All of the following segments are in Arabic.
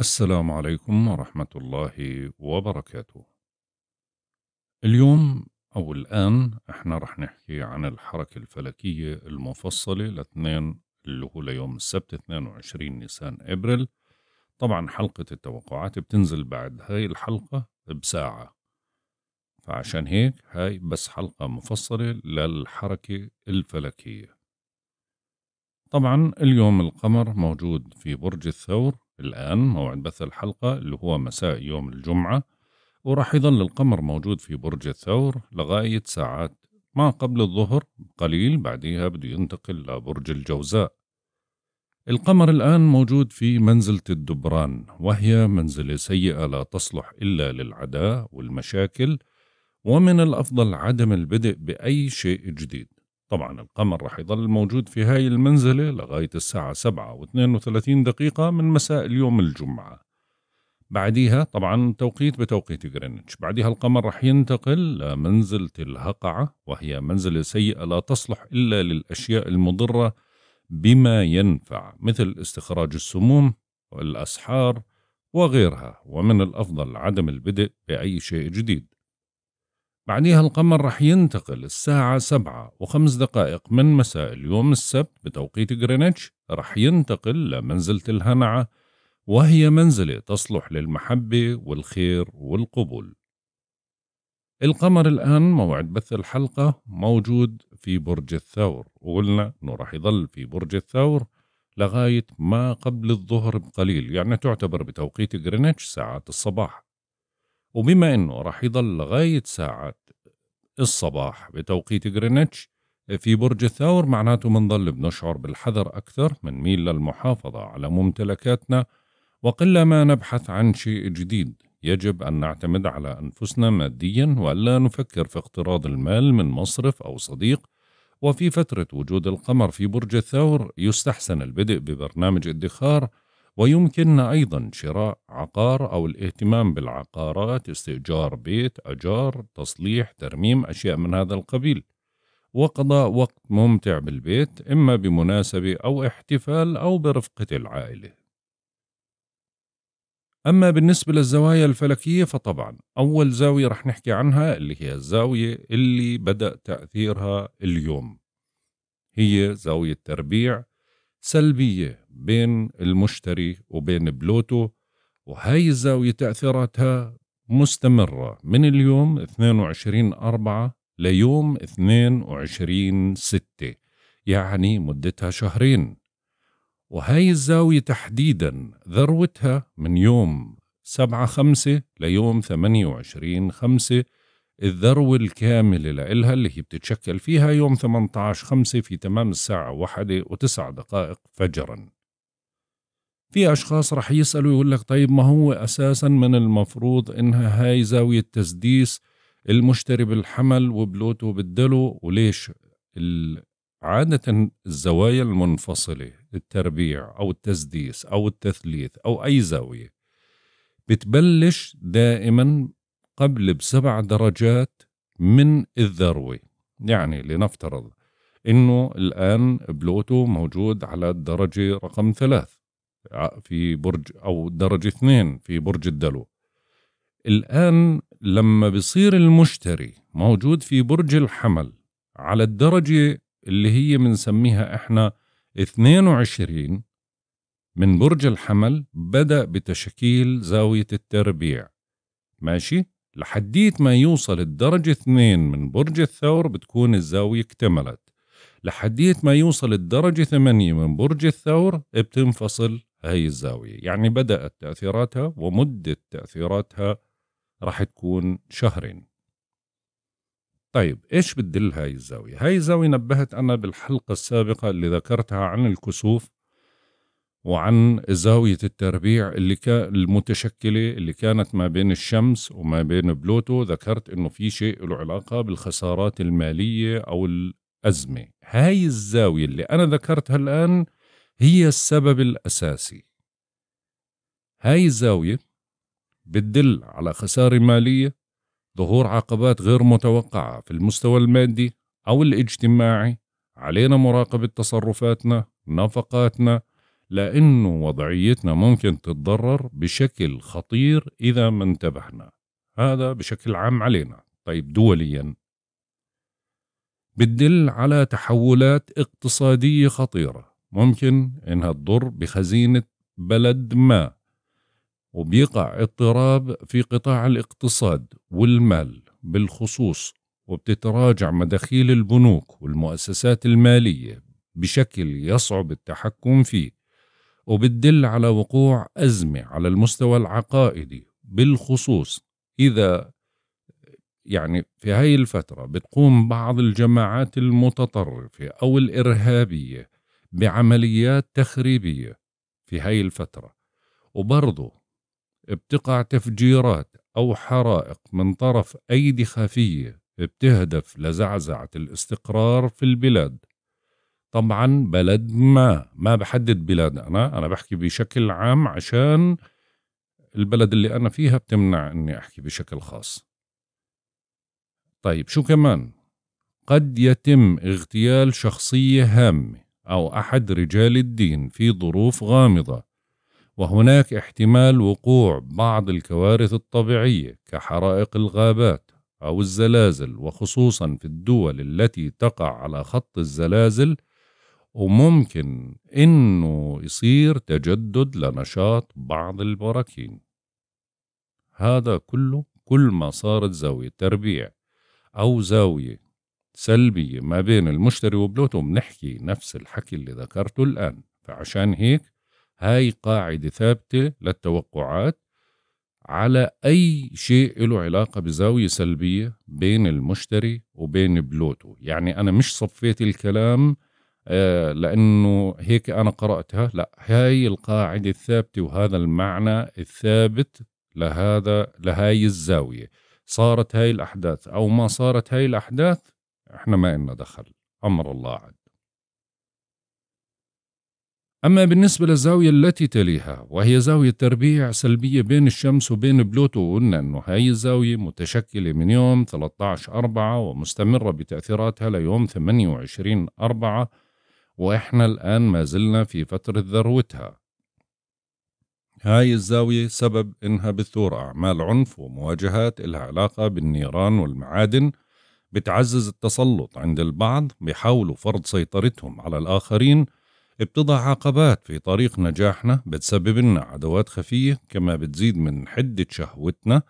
السلام عليكم ورحمة الله وبركاته. اليوم أو الآن إحنا رح نحكي عن الحركة الفلكية المفصلة لاثنين اللي هو ليوم السبت 22 نيسان أبريل. طبعا حلقة التوقعات بتنزل بعد هاي الحلقة بساعة. فعشان هيك هاي بس حلقة مفصلة للحركة الفلكية. طبعا اليوم القمر موجود في برج الثور الآن موعد بث الحلقة اللي هو مساء يوم الجمعة وراح يظل القمر موجود في برج الثور لغاية ساعات ما قبل الظهر قليل بعديها بده ينتقل لبرج الجوزاء القمر الآن موجود في منزلة الدبران وهي منزلة سيئة لا تصلح إلا للعداء والمشاكل ومن الأفضل عدم البدء بأي شيء جديد طبعا القمر راح يضل موجود في هاي المنزلة لغاية الساعة 7 و 32 دقيقة من مساء اليوم الجمعة بعديها طبعا توقيت بتوقيت جرينتش بعدها القمر راح ينتقل لمنزلة الهقعة وهي منزلة سيئة لا تصلح إلا للأشياء المضرة بما ينفع مثل استخراج السموم والأسحار وغيرها ومن الأفضل عدم البدء بأي شيء جديد بعديها القمر رح ينتقل الساعة سبعة وخمس دقائق من مساء اليوم السبت بتوقيت غرينتش رح ينتقل لمنزلة الهنعة وهي منزلة تصلح للمحبة والخير والقبول القمر الآن موعد بث الحلقة موجود في برج الثور وقلنا أنه رح يظل في برج الثور لغاية ما قبل الظهر بقليل يعني تعتبر بتوقيت غرينتش ساعات الصباح وبما أنه راح يضل لغاية ساعة الصباح بتوقيت جرينتش في برج الثور معناته منضل بنشعر بالحذر أكثر منميل للمحافظة على ممتلكاتنا وقل ما نبحث عن شيء جديد يجب أن نعتمد على أنفسنا ماديا وألا نفكر في اقتراض المال من مصرف أو صديق وفي فترة وجود القمر في برج الثور يستحسن البدء ببرنامج ادخار ويمكننا أيضا شراء عقار أو الاهتمام بالعقارات استئجار بيت أجار تصليح ترميم أشياء من هذا القبيل وقضاء وقت ممتع بالبيت إما بمناسبة أو احتفال أو برفقة العائلة أما بالنسبة للزوايا الفلكية فطبعا أول زاوية رح نحكي عنها اللي هي الزاوية اللي بدأ تأثيرها اليوم هي زاوية تربيع سلبية بين المشتري وبين بلوتو وهي الزاوية تأثيراتها مستمرة من اليوم 22 أربعة ليوم 22 ستة يعني مدتها شهرين وهي الزاوية تحديدا ذروتها من يوم سبعة خمسة ليوم 28 خمسة الذروة الكاملة لإلها اللي هي بتتشكل فيها يوم 18 خمسة في تمام الساعة واحدة وتسع دقائق فجراً في اشخاص رح يسالوا يقول لك طيب ما هو اساسا من المفروض انها هاي زاويه تسديس المشتري بالحمل وبلوتو بالدلو وليش عادة الزوايا المنفصلة التربيع أو التسديس أو التثليث أو أي زاوية بتبلش دائما قبل بسبع درجات من الذروة يعني لنفترض أنه الآن بلوتو موجود على الدرجة رقم ثلاث آه، في برج أو درجة اثنين في برج الدلو الآن لما بصير المشتري موجود في برج الحمل على الدرجة اللي هي بنسميها احنا 22 من برج الحمل بدأ بتشكيل زاوية التربيع ماشي؟ لحديت ما يوصل الدرجة اثنين من برج الثور بتكون الزاوية اكتملت لحديت ما يوصل الدرجة ثمانية من برج الثور بتنفصل هي الزاوية يعني بدأت تأثيراتها ومدة تأثيراتها راح تكون شهرين طيب إيش بتدل هاي الزاوية؟ هاي الزاوية نبهت أنا بالحلقة السابقة اللي ذكرتها عن الكسوف وعن زاوية التربيع اللي كان المتشكلة اللي كانت ما بين الشمس وما بين بلوتو ذكرت إنه في شيء له علاقة بالخسارات المالية أو الأزمة هاي الزاوية اللي أنا ذكرتها الآن هي السبب الأساسي هاي الزاوية بتدل على خسارة مالية ظهور عقبات غير متوقعة في المستوى المادي أو الاجتماعي علينا مراقبة تصرفاتنا نفقاتنا لأنه وضعيتنا ممكن تتضرر بشكل خطير إذا ما انتبهنا هذا بشكل عام علينا طيب دوليا بتدل على تحولات اقتصادية خطيرة ممكن انها تضر بخزينه بلد ما وبيقع اضطراب في قطاع الاقتصاد والمال بالخصوص وبتتراجع مداخيل البنوك والمؤسسات الماليه بشكل يصعب التحكم فيه وبتدل على وقوع ازمه على المستوى العقائدي بالخصوص اذا يعني في هاي الفترة بتقوم بعض الجماعات المتطرفة أو الإرهابية بعمليات تخريبية في هاي الفترة وبرضو بتقع تفجيرات أو حرائق من طرف أيدي خفية بتهدف لزعزعة الاستقرار في البلاد طبعا بلد ما ما بحدد بلاد أنا أنا بحكي بشكل عام عشان البلد اللي أنا فيها بتمنع أني أحكي بشكل خاص طيب شو كمان قد يتم اغتيال شخصية هامة أو أحد رجال الدين في ظروف غامضة وهناك احتمال وقوع بعض الكوارث الطبيعية كحرائق الغابات أو الزلازل وخصوصا في الدول التي تقع على خط الزلازل وممكن إنه يصير تجدد لنشاط بعض البراكين هذا كله كل ما صارت زاوية تربيع أو زاوية سلبية ما بين المشتري وبلوتو بنحكي نفس الحكي اللي ذكرته الآن فعشان هيك هاي قاعدة ثابتة للتوقعات على أي شيء له علاقة بزاوية سلبية بين المشتري وبين بلوتو يعني أنا مش صفيت الكلام آه، لأنه هيك أنا قرأتها لا هاي القاعدة الثابتة وهذا المعنى الثابت لهذا لهاي الزاوية صارت هاي الأحداث أو ما صارت هاي الأحداث احنا ما إلنا دخل أمر الله عد أما بالنسبة للزاوية التي تليها وهي زاوية تربيع سلبية بين الشمس وبين بلوتو قلنا أنه هاي الزاوية متشكلة من يوم 13 أربعة ومستمرة بتأثيراتها ليوم 28 أربعة وإحنا الآن ما زلنا في فترة ذروتها هاي الزاوية سبب إنها بثور أعمال عنف ومواجهات إلها علاقة بالنيران والمعادن بتعزز التسلط عند البعض بيحاولوا فرض سيطرتهم على الآخرين بتضع عقبات في طريق نجاحنا بتسبب لنا عدوات خفية كما بتزيد من حدة شهوتنا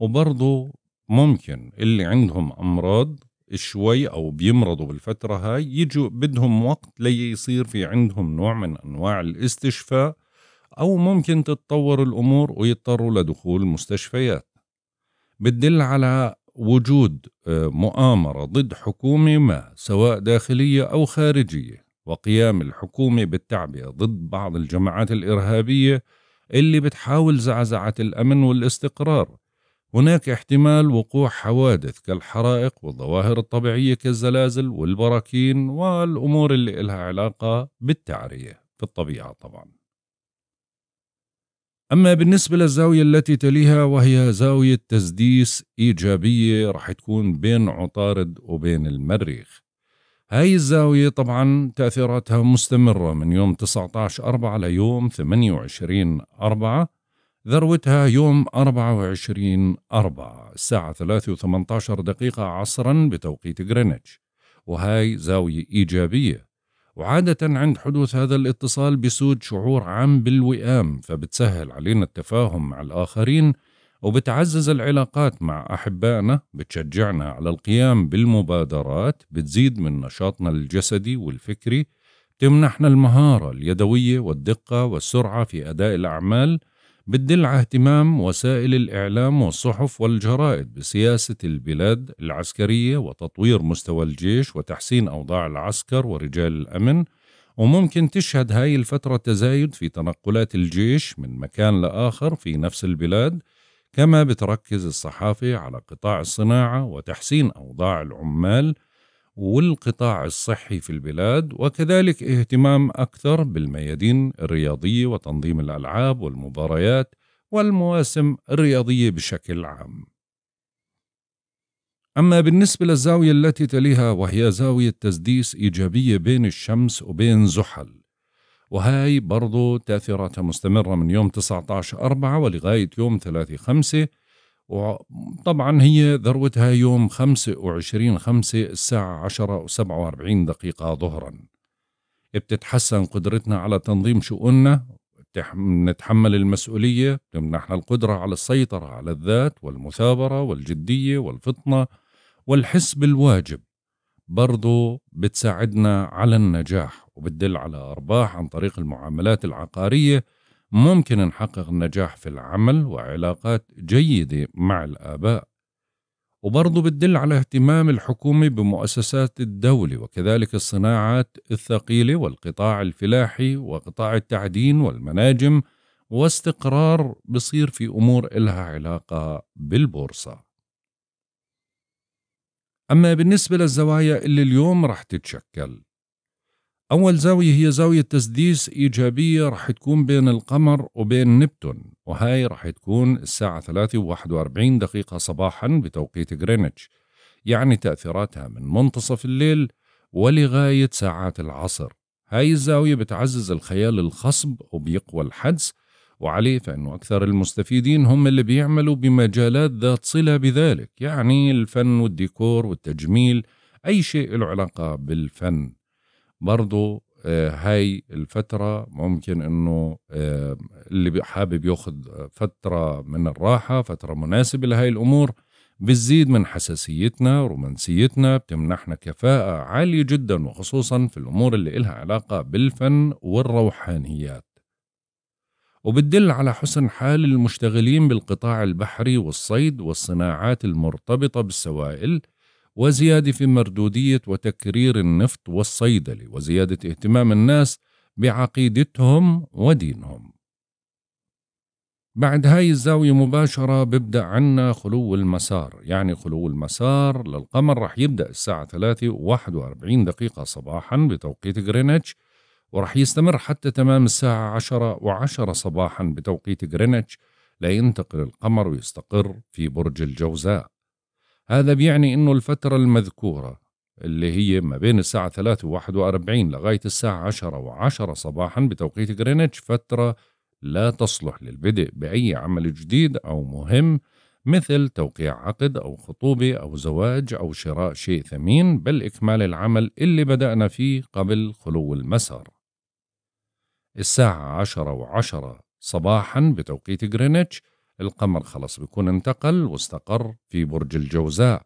وبرضه ممكن اللي عندهم أمراض شوي أو بيمرضوا بالفترة هاي يجوا بدهم وقت ليصير في عندهم نوع من أنواع الاستشفاء أو ممكن تتطور الأمور ويضطروا لدخول مستشفيات بتدل على وجود آه، مؤامرة ضد حكومة ما سواء داخلية أو خارجية وقيام الحكومة بالتعبئة ضد بعض الجماعات الإرهابية اللي بتحاول زعزعة الأمن والاستقرار هناك احتمال وقوع حوادث كالحرائق والظواهر الطبيعية كالزلازل والبراكين والأمور اللي إلها علاقة بالتعرية في الطبيعة طبعاً أما بالنسبة للزاوية التي تليها وهي زاوية تسديس إيجابية رح تكون بين عطارد وبين المريخ هاي الزاوية طبعا تأثيراتها مستمرة من يوم 19 أربعة ليوم 28 أربعة ذروتها يوم 24 أربعة الساعة 3 و18 دقيقة عصرا بتوقيت غرينتش وهاي زاوية إيجابية وعادة عند حدوث هذا الاتصال بيسود شعور عام بالوئام فبتسهل علينا التفاهم مع الآخرين وبتعزز العلاقات مع أحبائنا بتشجعنا على القيام بالمبادرات بتزيد من نشاطنا الجسدي والفكري تمنحنا المهارة اليدوية والدقة والسرعة في أداء الأعمال بتدل على اهتمام وسائل الإعلام والصحف والجرائد بسياسة البلاد العسكرية وتطوير مستوى الجيش وتحسين أوضاع العسكر ورجال الأمن وممكن تشهد هاي الفترة تزايد في تنقلات الجيش من مكان لآخر في نفس البلاد كما بتركز الصحافة على قطاع الصناعة وتحسين أوضاع العمال والقطاع الصحي في البلاد وكذلك اهتمام أكثر بالميادين الرياضية وتنظيم الألعاب والمباريات والمواسم الرياضية بشكل عام. أما بالنسبة للزاوية التي تليها وهي زاوية تسديس إيجابية بين الشمس وبين زحل وهاي برضو تأثيراتها مستمرة من يوم 19 أربعة ولغاية يوم 3 خمسة وطبعا هي ذروتها يوم 25 5 الساعة 10 و47 دقيقة ظهرا بتتحسن قدرتنا على تنظيم شؤوننا نتحمل المسؤولية تمنحنا القدرة على السيطرة على الذات والمثابرة والجدية والفطنة والحس بالواجب برضو بتساعدنا على النجاح وبتدل على أرباح عن طريق المعاملات العقارية ممكن نحقق نجاح في العمل وعلاقات جيدة مع الآباء وبرضه بتدل على اهتمام الحكومة بمؤسسات الدولة وكذلك الصناعات الثقيلة والقطاع الفلاحي وقطاع التعدين والمناجم واستقرار بصير في أمور إلها علاقة بالبورصة أما بالنسبة للزوايا اللي اليوم رح تتشكل أول زاوية هي زاوية تسديس إيجابية رح تكون بين القمر وبين نبتون وهاي رح تكون الساعة 3 و 41 دقيقة صباحا بتوقيت غرينتش يعني تأثيراتها من منتصف الليل ولغاية ساعات العصر هاي الزاوية بتعزز الخيال الخصب وبيقوى الحدس وعليه فإنه أكثر المستفيدين هم اللي بيعملوا بمجالات ذات صلة بذلك يعني الفن والديكور والتجميل أي شيء له علاقة بالفن برضو آه، هاي الفترة ممكن انه آه، اللي حابب ياخذ آه، فترة من الراحة فترة مناسبة لهاي الامور بتزيد من حساسيتنا رومانسيتنا بتمنحنا كفاءة عالية جدا وخصوصا في الامور اللي إلها علاقة بالفن والروحانيات وبتدل على حسن حال المشتغلين بالقطاع البحري والصيد والصناعات المرتبطة بالسوائل وزيادة في مردودية وتكرير النفط والصيدلة وزيادة اهتمام الناس بعقيدتهم ودينهم بعد هاي الزاوية مباشرة ببدأ عنا خلو المسار يعني خلو المسار للقمر رح يبدأ الساعة 3 41 دقيقة صباحا بتوقيت غرينتش ورح يستمر حتى تمام الساعة 10 و10 صباحا بتوقيت غرينتش لينتقل القمر ويستقر في برج الجوزاء هذا بيعني أنه الفترة المذكورة اللي هي ما بين الساعة 3 و 41 لغاية الساعة 10 و 10 صباحا بتوقيت غرينتش فترة لا تصلح للبدء بأي عمل جديد أو مهم مثل توقيع عقد أو خطوبة أو زواج أو شراء شيء ثمين بل إكمال العمل اللي بدأنا فيه قبل خلو المسار الساعة عشرة وعشرة صباحا بتوقيت غرينتش القمر خلاص بيكون انتقل واستقر في برج الجوزاء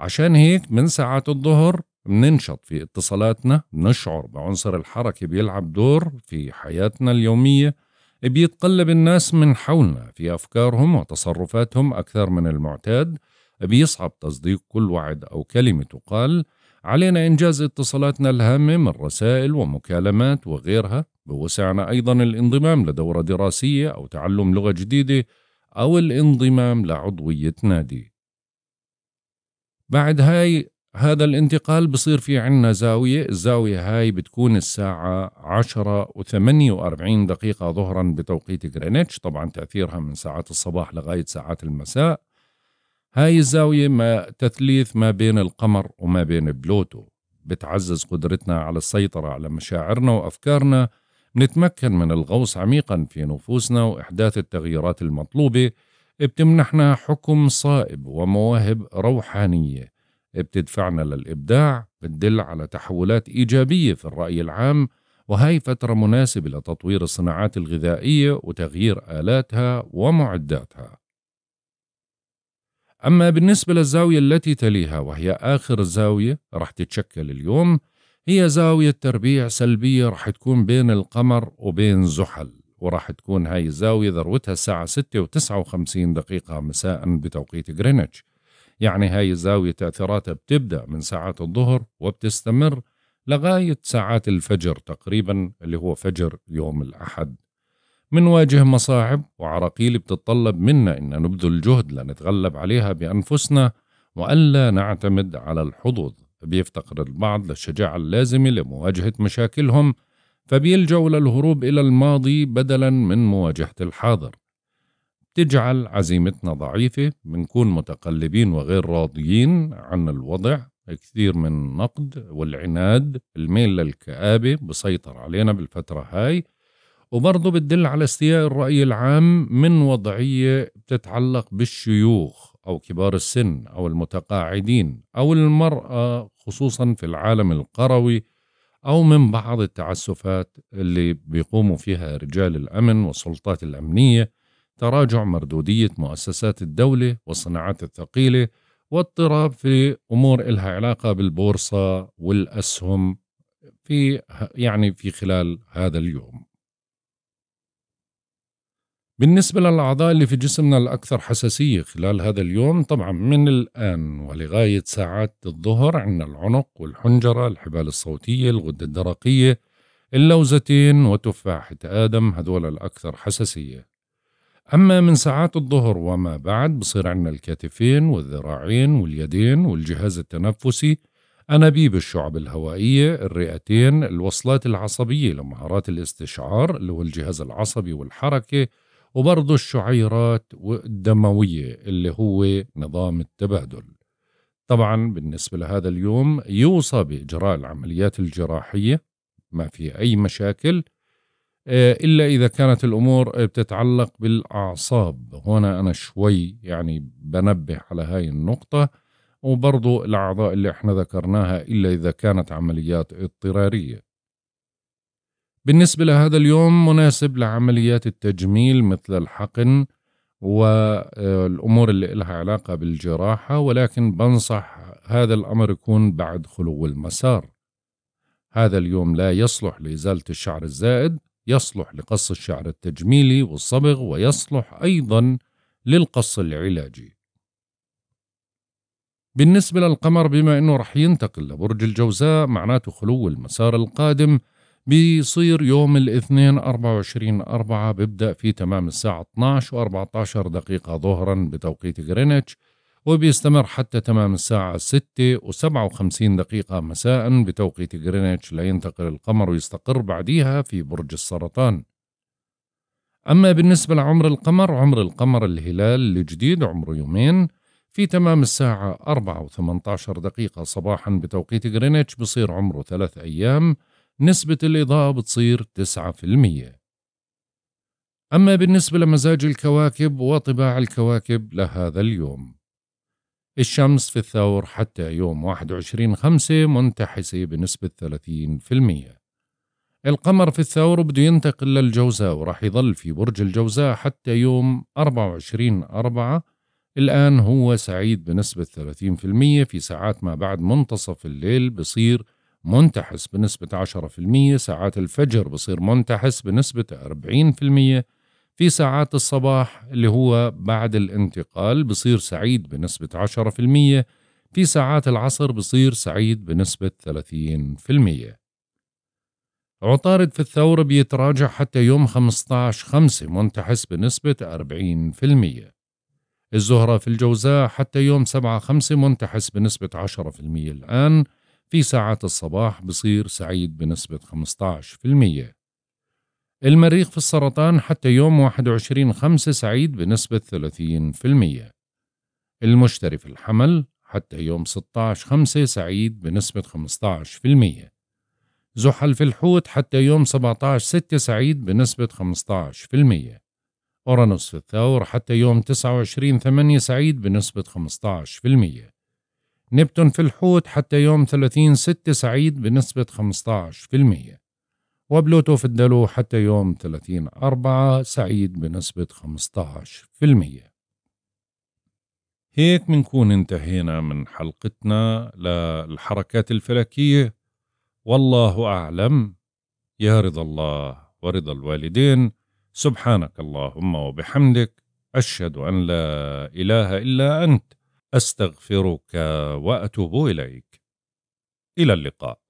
عشان هيك من ساعات الظهر بننشط في اتصالاتنا بنشعر بعنصر الحركة بيلعب دور في حياتنا اليومية بيتقلب الناس من حولنا في أفكارهم وتصرفاتهم أكثر من المعتاد بيصعب تصديق كل وعد أو كلمة تقال علينا إنجاز اتصالاتنا الهامة من رسائل ومكالمات وغيرها بوسعنا أيضا الانضمام لدورة دراسية أو تعلم لغة جديدة أو الانضمام لعضوية نادي بعد هاي هذا الانتقال بصير في عنا زاوية الزاوية هاي بتكون الساعة عشرة وثمانية وأربعين دقيقة ظهرا بتوقيت غرينتش طبعا تأثيرها من ساعات الصباح لغاية ساعات المساء هاي الزاوية ما تثليث ما بين القمر وما بين بلوتو بتعزز قدرتنا على السيطرة على مشاعرنا وأفكارنا نتمكن من الغوص عميقا في نفوسنا وإحداث التغييرات المطلوبة بتمنحنا حكم صائب ومواهب روحانية بتدفعنا للإبداع بتدل على تحولات إيجابية في الرأي العام وهي فترة مناسبة لتطوير الصناعات الغذائية وتغيير آلاتها ومعداتها أما بالنسبة للزاوية التي تليها وهي آخر زاوية رح تتشكل اليوم هي زاوية تربيع سلبية راح تكون بين القمر وبين زحل وراح تكون هاي الزاوية ذروتها الساعة 6 و 59 دقيقة مساء بتوقيت غرينتش يعني هاي الزاوية تأثيراتها بتبدأ من ساعات الظهر وبتستمر لغاية ساعات الفجر تقريبا اللي هو فجر يوم الأحد منواجه مصاعب وعراقيل بتتطلب منا إن نبذل جهد لنتغلب عليها بأنفسنا وألا نعتمد على الحظوظ فبيفتقر البعض للشجاعة اللازمة لمواجهة مشاكلهم فبيلجأوا للهروب إلى الماضي بدلا من مواجهة الحاضر بتجعل عزيمتنا ضعيفة بنكون متقلبين وغير راضيين عن الوضع كثير من النقد والعناد الميل للكآبة بسيطر علينا بالفترة هاي وبرضه بتدل على استياء الرأي العام من وضعية بتتعلق بالشيوخ أو كبار السن أو المتقاعدين أو المرأة خصوصا في العالم القروي أو من بعض التعسفات اللي بيقوموا فيها رجال الأمن والسلطات الأمنية تراجع مردودية مؤسسات الدولة والصناعات الثقيلة واضطراب في أمور إلها علاقة بالبورصة والأسهم في يعني في خلال هذا اليوم بالنسبة للأعضاء اللي في جسمنا الأكثر حساسية خلال هذا اليوم طبعا من الآن ولغاية ساعات الظهر عندنا العنق والحنجرة الحبال الصوتية الغدة الدرقية اللوزتين وتفاحة آدم هذول الأكثر حساسية أما من ساعات الظهر وما بعد بصير عندنا الكتفين والذراعين واليدين والجهاز التنفسي أنابيب الشعب الهوائية الرئتين الوصلات العصبية لمهارات الاستشعار اللي هو الجهاز العصبي والحركة وبرضه الشعيرات الدموية اللي هو نظام التبادل طبعا بالنسبة لهذا اليوم يوصى بإجراء العمليات الجراحية ما في أي مشاكل آه، إلا إذا كانت الأمور بتتعلق بالأعصاب هنا أنا شوي يعني بنبه على هاي النقطة وبرضو الأعضاء اللي احنا ذكرناها إلا إذا كانت عمليات اضطرارية بالنسبة لهذا اليوم مناسب لعمليات التجميل مثل الحقن والأمور اللي إلها علاقة بالجراحة ولكن بنصح هذا الأمر يكون بعد خلو المسار هذا اليوم لا يصلح لإزالة الشعر الزائد يصلح لقص الشعر التجميلي والصبغ ويصلح أيضا للقص العلاجي بالنسبة للقمر بما أنه رح ينتقل لبرج الجوزاء معناته خلو المسار القادم بيصير يوم الاثنين 24 4 بيبدأ في تمام الساعة 12 و14 دقيقة ظهرا بتوقيت غرينتش وبيستمر حتى تمام الساعة 6 و57 دقيقة مساء بتوقيت غرينتش لينتقل القمر ويستقر بعديها في برج السرطان أما بالنسبة لعمر القمر عمر القمر الهلال الجديد عمره يومين في تمام الساعة 4 و18 دقيقة صباحا بتوقيت غرينتش بصير عمره ثلاث أيام نسبة الإضاءة بتصير 9% أما بالنسبة لمزاج الكواكب وطباع الكواكب لهذا اليوم الشمس في الثور حتى يوم 21/5 منتحسة بنسبة 30% القمر في الثور بده ينتقل للجوزاء وراح يظل في برج الجوزاء حتى يوم 24 أربعة الآن هو سعيد بنسبة 30% في ساعات ما بعد منتصف الليل بصير منتحس بنسبة 10% ساعات الفجر بصير منتحس بنسبة 40% في ساعات الصباح اللي هو بعد الانتقال بصير سعيد بنسبة 10% في ساعات العصر بصير سعيد بنسبة 30% عطارد في الثورة بيتراجع حتى يوم 15 5 منتحس بنسبة 40% الزهرة في الجوزاء حتى يوم 7 5 منتحس بنسبة 10% الآن في ساعات الصباح بصير سعيد بنسبة 15% المريخ في السرطان حتى يوم 21 5 سعيد بنسبة 30% المشتري في الحمل حتى يوم 16 5 سعيد بنسبة 15% زحل في الحوت حتى يوم 17 6 سعيد بنسبة 15% أورانوس في الثور حتى يوم 29 8 سعيد بنسبة نبتون في الحوت حتى يوم 30 6 سعيد بنسبة 15% وبلوتو في الدلو حتى يوم 30 4 سعيد بنسبة 15% هيك منكون انتهينا من حلقتنا للحركات الفلكية والله أعلم يا رضا الله ورضا الوالدين سبحانك اللهم وبحمدك أشهد أن لا إله إلا أنت استغفرك واتوب اليك الى اللقاء